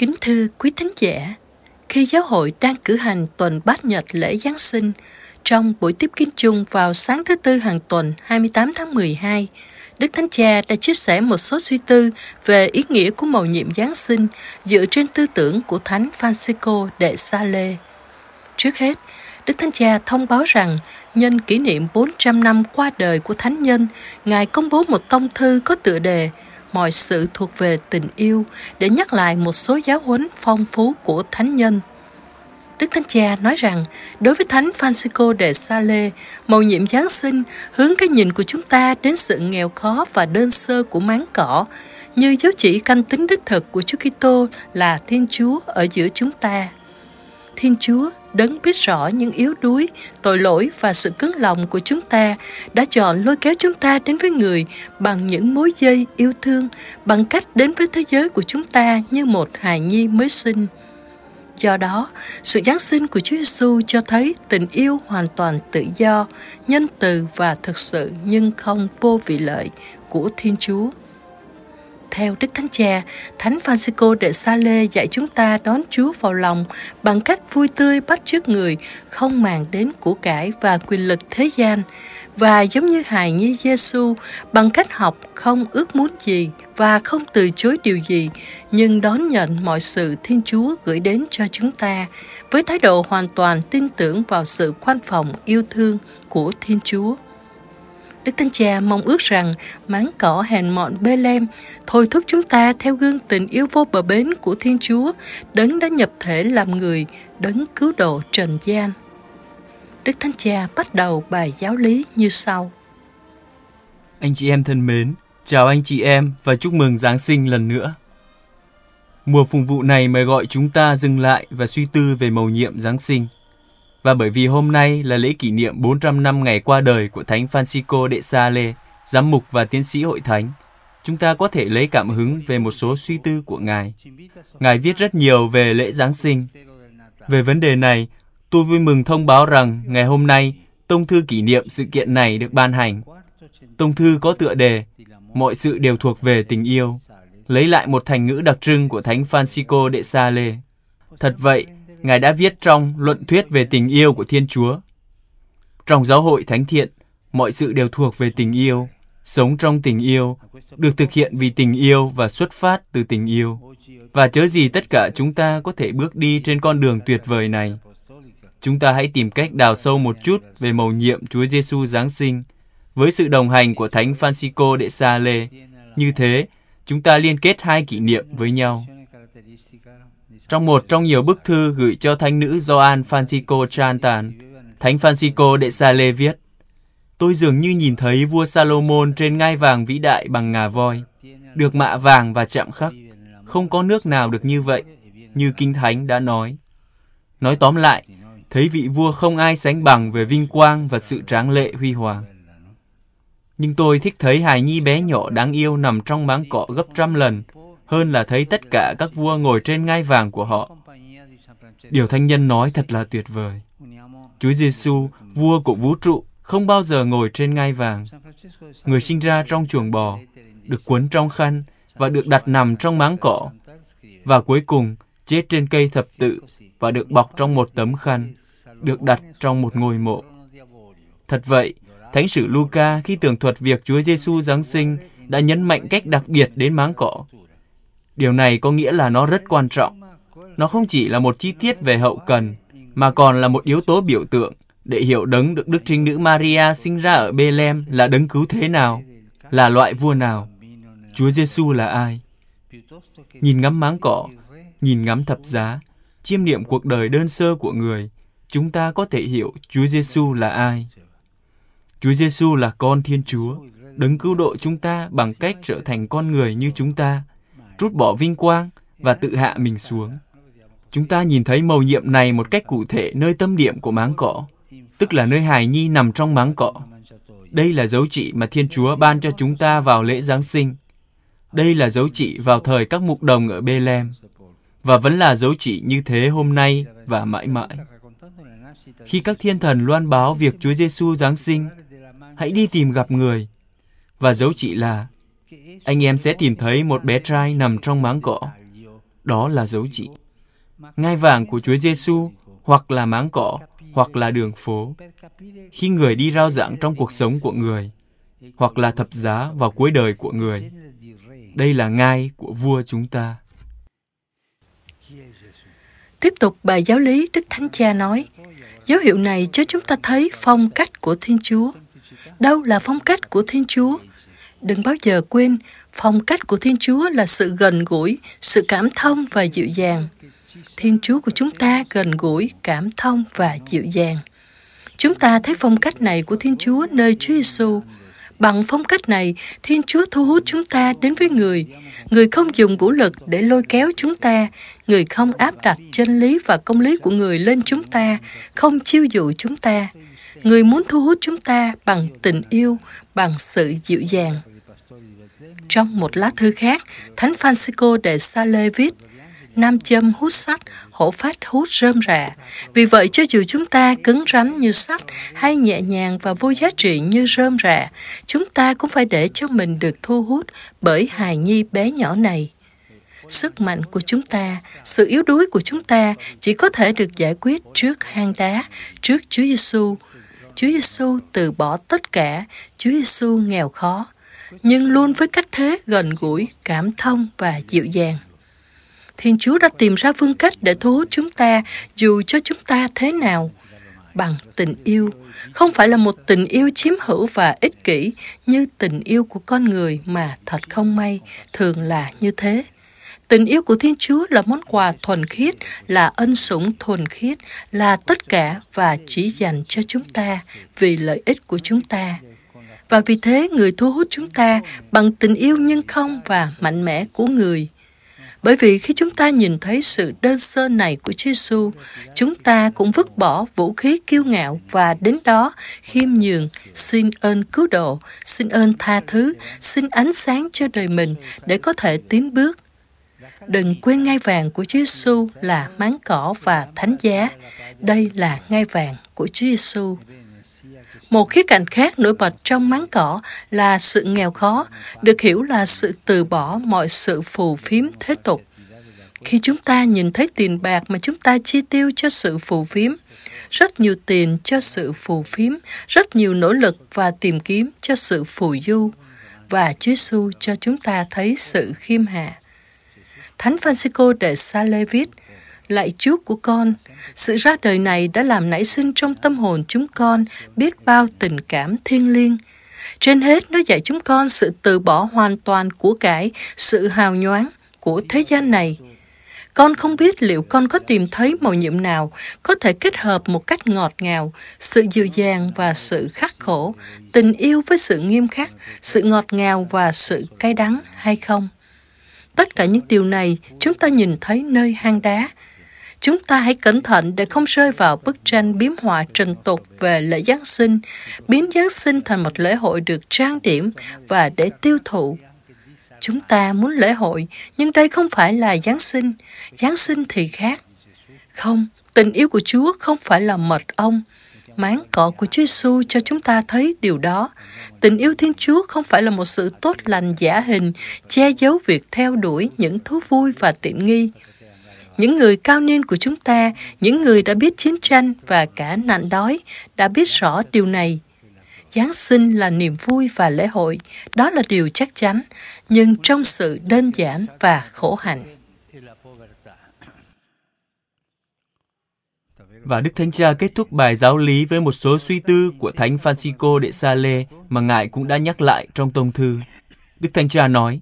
Kính thưa quý thánh giả, khi giáo hội đang cử hành tuần bát nhật lễ Giáng sinh, trong buổi tiếp kiến chung vào sáng thứ Tư hàng tuần 28 tháng 12, Đức Thánh Cha đã chia sẻ một số suy tư về ý nghĩa của mầu nhiệm Giáng sinh dựa trên tư tưởng của Thánh Francisco de Sales. Trước hết, Đức Thánh Cha thông báo rằng nhân kỷ niệm 400 năm qua đời của Thánh Nhân, Ngài công bố một tông thư có tựa đề – mọi sự thuộc về tình yêu để nhắc lại một số giáo huấn phong phú của thánh nhân. Đức Thánh Cha nói rằng, đối với Thánh Francisco de Sales, mầu nhiệm Giáng sinh hướng cái nhìn của chúng ta đến sự nghèo khó và đơn sơ của máng cỏ, như dấu chỉ canh tính đích thực của Chúa Kitô là Thiên Chúa ở giữa chúng ta. Thiên Chúa đấng biết rõ những yếu đuối, tội lỗi và sự cứng lòng của chúng ta đã chọn lôi kéo chúng ta đến với người bằng những mối dây yêu thương, bằng cách đến với thế giới của chúng ta như một hài nhi mới sinh. Do đó, sự Giáng sinh của Chúa Giêsu cho thấy tình yêu hoàn toàn tự do, nhân từ và thực sự nhưng không vô vị lợi của Thiên Chúa theo Đức Thánh Cha, Thánh Francisco de Sale dạy chúng ta đón Chúa vào lòng bằng cách vui tươi bắt trước người, không màng đến của cải và quyền lực thế gian, và giống như hài như Giêsu bằng cách học không ước muốn gì và không từ chối điều gì, nhưng đón nhận mọi sự Thiên Chúa gửi đến cho chúng ta với thái độ hoàn toàn tin tưởng vào sự khoan phòng yêu thương của Thiên Chúa. Đức Thánh Cha mong ước rằng máng cỏ hèn mọn bê lem thôi thúc chúng ta theo gương tình yêu vô bờ bến của Thiên Chúa, đấng đã nhập thể làm người, đấng cứu độ trần gian. Đức Thánh Cha bắt đầu bài giáo lý như sau. Anh chị em thân mến, chào anh chị em và chúc mừng Giáng sinh lần nữa. Mùa phùng vụ này mời gọi chúng ta dừng lại và suy tư về mầu nhiệm Giáng sinh – và bởi vì hôm nay là lễ kỷ niệm 400 năm ngày qua đời của Thánh Francisco de Sales, giám mục và tiến sĩ hội thánh, chúng ta có thể lấy cảm hứng về một số suy tư của Ngài. Ngài viết rất nhiều về lễ Giáng sinh. Về vấn đề này, tôi vui mừng thông báo rằng ngày hôm nay, Tông thư kỷ niệm sự kiện này được ban hành. Tông thư có tựa đề Mọi sự đều thuộc về tình yêu, lấy lại một thành ngữ đặc trưng của Thánh Francisco de Sales. Thật vậy, Ngài đã viết trong Luận thuyết về tình yêu của Thiên Chúa. Trong giáo hội thánh thiện, mọi sự đều thuộc về tình yêu, sống trong tình yêu, được thực hiện vì tình yêu và xuất phát từ tình yêu. Và chớ gì tất cả chúng ta có thể bước đi trên con đường tuyệt vời này. Chúng ta hãy tìm cách đào sâu một chút về mầu nhiệm Chúa Giêsu Giáng sinh với sự đồng hành của Thánh Francisco de Sales. Như thế, chúng ta liên kết hai kỷ niệm với nhau. Trong một trong nhiều bức thư gửi cho thánh nữ Gioan Francisco Chantan, Thánh Francisco de Sale viết, Tôi dường như nhìn thấy vua Salomon trên ngai vàng vĩ đại bằng ngà voi, được mạ vàng và chạm khắc. Không có nước nào được như vậy, như Kinh Thánh đã nói. Nói tóm lại, thấy vị vua không ai sánh bằng về vinh quang và sự tráng lệ huy hoàng. Nhưng tôi thích thấy hài nhi bé nhỏ đáng yêu nằm trong máng cọ gấp trăm lần hơn là thấy tất cả các vua ngồi trên ngai vàng của họ. Điều thanh nhân nói thật là tuyệt vời. Chúa Giêsu, vua của vũ trụ, không bao giờ ngồi trên ngai vàng. Người sinh ra trong chuồng bò, được cuốn trong khăn và được đặt nằm trong máng cỏ. Và cuối cùng, chết trên cây thập tự và được bọc trong một tấm khăn, được đặt trong một ngôi mộ. Thật vậy, Thánh sử Luca khi tường thuật việc Chúa Giêsu Giáng sinh đã nhấn mạnh cách đặc biệt đến máng cỏ, Điều này có nghĩa là nó rất quan trọng. Nó không chỉ là một chi tiết về hậu cần, mà còn là một yếu tố biểu tượng để hiểu đấng được Đức Trinh Nữ Maria sinh ra ở Bethlehem là đấng cứu thế nào, là loại vua nào, Chúa Giêsu là ai. Nhìn ngắm máng cỏ, nhìn ngắm thập giá, chiêm niệm cuộc đời đơn sơ của người, chúng ta có thể hiểu Chúa Giêsu là ai. Chúa Giêsu là con Thiên Chúa, đấng cứu độ chúng ta bằng cách trở thành con người như chúng ta rút bỏ vinh quang và tự hạ mình xuống. Chúng ta nhìn thấy màu nhiệm này một cách cụ thể nơi tâm điểm của máng cỏ, tức là nơi hài nhi nằm trong máng cỏ. Đây là dấu chỉ mà Thiên Chúa ban cho chúng ta vào lễ Giáng sinh. Đây là dấu chỉ vào thời các mục đồng ở Bethlehem và vẫn là dấu chỉ như thế hôm nay và mãi mãi. Khi các thiên thần loan báo việc Chúa Giêsu Giáng sinh, hãy đi tìm gặp người và dấu chỉ là anh em sẽ tìm thấy một bé trai nằm trong máng cỏ. Đó là dấu chỉ. Ngai vàng của Chúa Giêsu hoặc là máng cỏ hoặc là đường phố. Khi người đi rao giảng trong cuộc sống của người hoặc là thập giá vào cuối đời của người. Đây là ngai của vua chúng ta. Tiếp tục bài giáo lý Đức Thánh Cha nói, dấu hiệu này cho chúng ta thấy phong cách của Thiên Chúa. Đâu là phong cách của Thiên Chúa? Đừng bao giờ quên, phong cách của Thiên Chúa là sự gần gũi, sự cảm thông và dịu dàng. Thiên Chúa của chúng ta gần gũi, cảm thông và dịu dàng. Chúng ta thấy phong cách này của Thiên Chúa nơi Chúa Giêsu. Bằng phong cách này, Thiên Chúa thu hút chúng ta đến với Người. Người không dùng vũ lực để lôi kéo chúng ta. Người không áp đặt chân lý và công lý của Người lên chúng ta, không chiêu dụ chúng ta. Người muốn thu hút chúng ta bằng tình yêu, bằng sự dịu dàng trong một lá thư khác, Thánh Francisco de Sales viết, nam châm hút sắt, hổ phách hút rơm rạ. Vì vậy, cho dù chúng ta cứng rắn như sắt hay nhẹ nhàng và vô giá trị như rơm rạ, chúng ta cũng phải để cho mình được thu hút bởi hài nhi bé nhỏ này. Sức mạnh của chúng ta, sự yếu đuối của chúng ta chỉ có thể được giải quyết trước hang đá, trước Chúa Giêsu. Chúa Giêsu từ bỏ tất cả, Chúa Giêsu nghèo khó nhưng luôn với cách thế gần gũi, cảm thông và dịu dàng. Thiên Chúa đã tìm ra phương cách để thu hút chúng ta dù cho chúng ta thế nào bằng tình yêu, không phải là một tình yêu chiếm hữu và ích kỷ như tình yêu của con người mà thật không may thường là như thế. Tình yêu của Thiên Chúa là món quà thuần khiết, là ân sủng thuần khiết, là tất cả và chỉ dành cho chúng ta vì lợi ích của chúng ta và vì thế người thu hút chúng ta bằng tình yêu nhân không và mạnh mẽ của người. Bởi vì khi chúng ta nhìn thấy sự đơn sơ này của Chúa Giêsu, chúng ta cũng vứt bỏ vũ khí kiêu ngạo và đến đó khiêm nhường, xin ơn cứu độ, xin ơn tha thứ, xin ánh sáng cho đời mình để có thể tiến bước. Đừng quên ngai vàng của Chúa Giêsu là máng cỏ và thánh giá. Đây là ngai vàng của Chúa Giêsu. Một khía cạnh khác nổi bật trong máng cỏ là sự nghèo khó, được hiểu là sự từ bỏ mọi sự phù phiếm thế tục. Khi chúng ta nhìn thấy tiền bạc mà chúng ta chi tiêu cho sự phù phiếm, rất nhiều tiền cho sự phù phiếm, rất nhiều nỗ lực và tìm kiếm cho sự phù du, và Chúa Giêsu cho chúng ta thấy sự khiêm hạ. Thánh Francisco de Sales viết, lạy Chúa của con. Sự ra đời này đã làm nảy sinh trong tâm hồn chúng con biết bao tình cảm thiêng liêng. Trên hết, nó dạy chúng con sự từ bỏ hoàn toàn của cải, sự hào nhoáng của thế gian này. Con không biết liệu con có tìm thấy màu nhiệm nào có thể kết hợp một cách ngọt ngào, sự dịu dàng và sự khắc khổ, tình yêu với sự nghiêm khắc, sự ngọt ngào và sự cay đắng hay không. Tất cả những điều này chúng ta nhìn thấy nơi hang đá, Chúng ta hãy cẩn thận để không rơi vào bức tranh biếm họa trần tục về lễ Giáng sinh, biến Giáng sinh thành một lễ hội được trang điểm và để tiêu thụ. Chúng ta muốn lễ hội, nhưng đây không phải là Giáng sinh. Giáng sinh thì khác. Không, tình yêu của Chúa không phải là mật ong, máng cỏ của Chúa Giêsu cho chúng ta thấy điều đó. Tình yêu Thiên Chúa không phải là một sự tốt lành giả hình, che giấu việc theo đuổi những thú vui và tiện nghi những người cao niên của chúng ta, những người đã biết chiến tranh và cả nạn đói, đã biết rõ điều này. Giáng sinh là niềm vui và lễ hội, đó là điều chắc chắn, nhưng trong sự đơn giản và khổ hạnh. Và Đức Thánh Cha kết thúc bài giáo lý với một số suy tư của Thánh Francisco de Sales mà Ngài cũng đã nhắc lại trong tông thư. Đức Thánh Cha nói,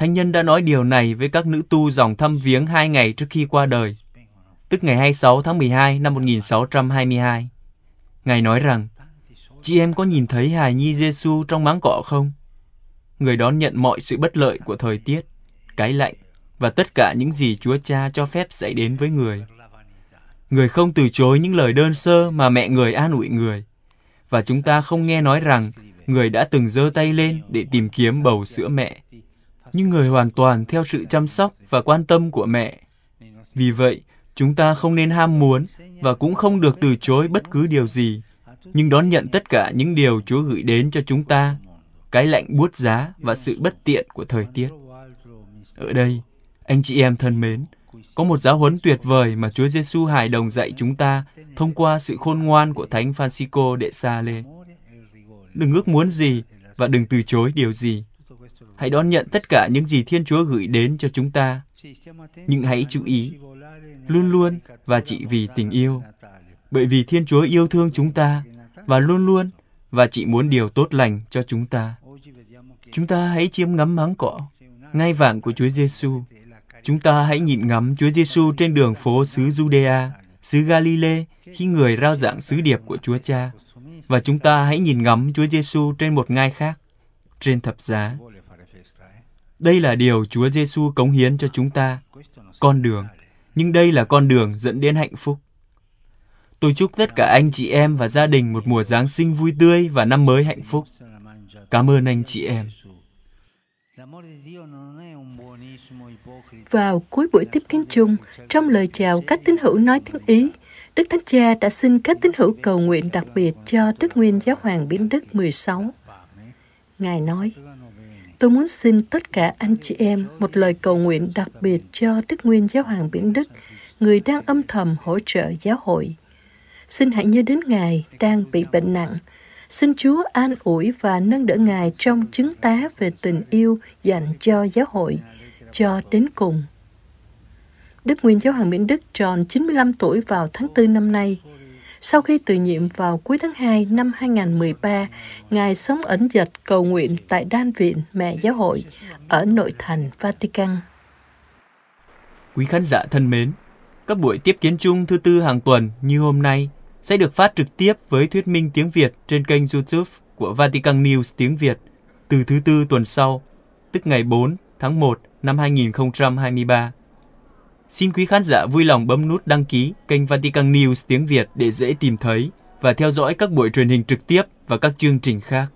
Thánh nhân đã nói điều này với các nữ tu dòng thăm viếng hai ngày trước khi qua đời, tức ngày 26 tháng 12 năm 1622. Ngài nói rằng, chị em có nhìn thấy hài nhi Giêsu trong máng cỏ không? Người đón nhận mọi sự bất lợi của thời tiết, cái lạnh và tất cả những gì Chúa Cha cho phép xảy đến với người. Người không từ chối những lời đơn sơ mà mẹ người an ủi người. Và chúng ta không nghe nói rằng người đã từng giơ tay lên để tìm kiếm bầu sữa mẹ như người hoàn toàn theo sự chăm sóc và quan tâm của mẹ. Vì vậy, chúng ta không nên ham muốn và cũng không được từ chối bất cứ điều gì, nhưng đón nhận tất cả những điều Chúa gửi đến cho chúng ta, cái lạnh buốt giá và sự bất tiện của thời tiết. Ở đây, anh chị em thân mến, có một giáo huấn tuyệt vời mà Chúa Giêsu hài đồng dạy chúng ta thông qua sự khôn ngoan của Thánh Francisco de Sale. Đừng ước muốn gì và đừng từ chối điều gì. Hãy đón nhận tất cả những gì Thiên Chúa gửi đến cho chúng ta. Nhưng hãy chú ý, luôn luôn và chỉ vì tình yêu. Bởi vì Thiên Chúa yêu thương chúng ta và luôn luôn và chỉ muốn điều tốt lành cho chúng ta. Chúng ta hãy chiêm ngắm máng cỏ, ngai vàng của Chúa Giêsu. Chúng ta hãy nhìn ngắm Chúa Giêsu trên đường phố xứ Judea, xứ Galilee khi người rao giảng sứ điệp của Chúa Cha. Và chúng ta hãy nhìn ngắm Chúa Giêsu trên một ngai khác, trên thập giá. Đây là điều Chúa Giêsu cống hiến cho chúng ta, con đường, nhưng đây là con đường dẫn đến hạnh phúc. Tôi chúc tất cả anh chị em và gia đình một mùa Giáng sinh vui tươi và năm mới hạnh phúc. Cảm ơn anh chị em. Vào cuối buổi tiếp kiến chung, trong lời chào các tín hữu nói tiếng Ý, Đức Thánh Cha đã xin các tín hữu cầu nguyện đặc biệt cho Đức Nguyên Giáo Hoàng Biến Đức 16. Ngài nói, Tôi muốn xin tất cả anh chị em một lời cầu nguyện đặc biệt cho Đức Nguyên Giáo Hoàng Biển Đức, người đang âm thầm hỗ trợ giáo hội. Xin hãy nhớ đến Ngài đang bị bệnh nặng. Xin Chúa an ủi và nâng đỡ Ngài trong chứng tá về tình yêu dành cho giáo hội, cho đến cùng. Đức Nguyên Giáo Hoàng Biển Đức tròn 95 tuổi vào tháng 4 năm nay – sau khi từ nhiệm vào cuối tháng 2 năm 2013, Ngài sống ẩn dật cầu nguyện tại Đan viện Mẹ Giáo hội ở nội thành Vatican. Quý khán giả thân mến, các buổi tiếp kiến chung thứ tư hàng tuần như hôm nay sẽ được phát trực tiếp với thuyết minh tiếng Việt trên kênh YouTube của Vatican News tiếng Việt từ thứ tư tuần sau, tức ngày 4 tháng 1 năm 2023. Xin quý khán giả vui lòng bấm nút đăng ký kênh Vatican News tiếng Việt để dễ tìm thấy và theo dõi các buổi truyền hình trực tiếp và các chương trình khác.